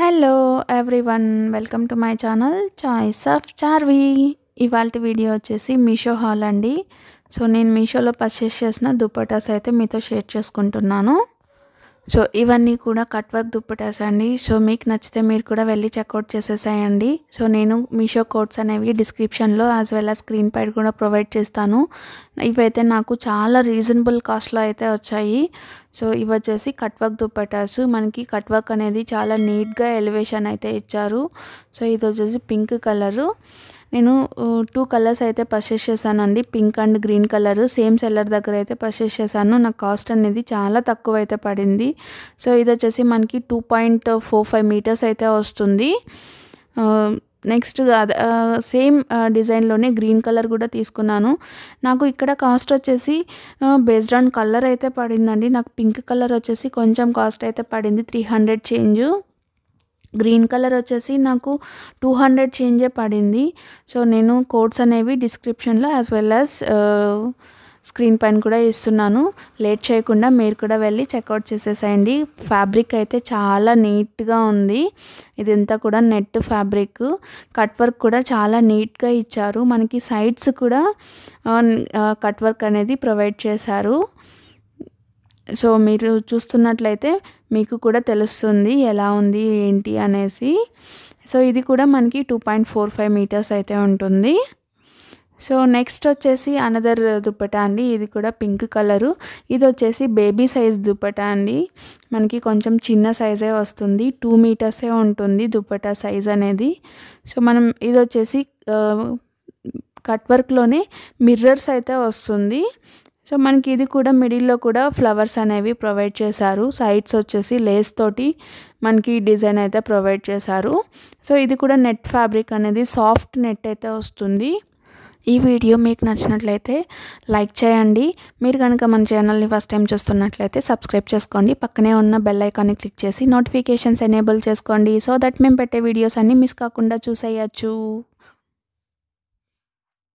hello everyone welcome to my channel Choice of Charvi ఇవాళ video వచ్చేసి Meesho hall అండి so నేను మీషోలో పర్చేస్ చేసిన దుప్పటాస్ అయితే మీతో షేర్ చేసుకుంటున్నాను సో ఇవన్నీ కూడా కట్ వర్క్ దుప్పటాస్ అండి సో మీకు నచ్చితే మీరు కూడా వెళ్ళి చెక్అవుట్ చేసేసేయండి సో నేను మీషో కోడ్స్ అనేవి డిస్క్రిప్షన్లో యాజ్ వెల్ ఆ స్క్రీన్ పైడ్ కూడా ప్రొవైడ్ చేస్తాను ఇవైతే నాకు చాలా రీజనబుల్ కాస్ట్లో అయితే వచ్చాయి సో ఇవి వచ్చేసి కట్ వర్క్ దుప్పటాస్ మనకి కట్ వర్క్ అనేది చాలా నీట్గా ఎలివేషన్ అయితే ఇచ్చారు సో ఇది వచ్చేసి పింక్ కలరు నేను టూ కలర్స్ అయితే పర్చేస్ చేశానండి pink and green colour same seller దగ్గర అయితే పర్చేస్ చేశాను నాకు కాస్ట్ అనేది చాలా తక్కువ అయితే పడింది సో ఇది వచ్చేసి మనకి two point four five metres అయితే వస్తుంది నెక్స్ట్ సేమ్ డిజైన్లోనే గ్రీన్ కలర్ కూడా తీసుకున్నాను నాకు ఇక్కడ కాస్ట్ వచ్చేసి బేస్డ్ ఆన్ కలర్ అయితే పడిందండి నాకు పింక్ కలర్ వచ్చేసి కొంచెం కాస్ట్ అయితే పడింది three hundred change green colour వచ్చేసి నాకు టూ హండ్రెడ్ చేంజే పడింది సో నేను కోడ్స్ అనేవి డిస్క్రిప్షన్లో యాజ్ వెల్ యాజ్ స్క్రీన్ పైన కూడా ఇస్తున్నాను లేట్ చేయకుండా మీరు కూడా వెళ్ళి చెక్అవుట్ చేసేసేయండి ఫ్యాబ్రిక్ అయితే చాలా నీట్గా ఉంది ఇదంతా కూడా నెట్ ఫ్యాబ్రిక్ కట్ వర్క్ కూడా చాలా నీట్గా ఇచ్చారు మనకి సైడ్స్ కూడా కట్ వర్క్ అనేది ప్రొవైడ్ చేశారు సో మీరు చూస్తున్నట్లయితే మీకు కూడా తెలుస్తుంది ఎలా ఉంది ఏంటి అనేసి సో ఇది కూడా మనకి two point four five metres అయితే ఉంటుంది సో నెక్స్ట్ వచ్చేసి అనదర్ దుప్పటా అండి ఇది కూడా పింక్ కలరు ఇది వచ్చేసి బేబీ సైజ్ దుప్పటా అండి మనకి కొంచెం చిన్న సైజే వస్తుంది టూ మీటర్సే ఉంటుంది దుప్పటా సైజ్ అనేది సో మనం ఇది వచ్చేసి కట్ వర్క్లోనే మిర్రర్స్ అయితే వస్తుంది సో మనకి ఇది కూడా మిడిల్లో కూడా ఫ్లవర్స్ అనేవి ప్రొవైడ్ చేశారు సైడ్స్ వచ్చేసి లేస్ తోటి మనకి డిజైన్ అయితే ప్రొవైడ్ చేశారు సో ఇది కూడా నెట్ ఫ్యాబ్రిక్ అనేది సాఫ్ట్ నెట్ అయితే వస్తుంది ఈ వీడియో మీకు నచ్చినట్లయితే లైక్ చేయండి మీరు కనుక మన ఛానల్ని ఫస్ట్ టైం చూస్తున్నట్లయితే సబ్స్క్రైబ్ చేసుకోండి పక్కనే ఉన్న బెల్ ఐకాన్ని క్లిక్ చేసి నోటిఫికేషన్స్ ఎనేబుల్ చేసుకోండి సో దట్ మేము పెట్టే వీడియోస్ అన్నీ మిస్ కాకుండా చూసేయచ్చు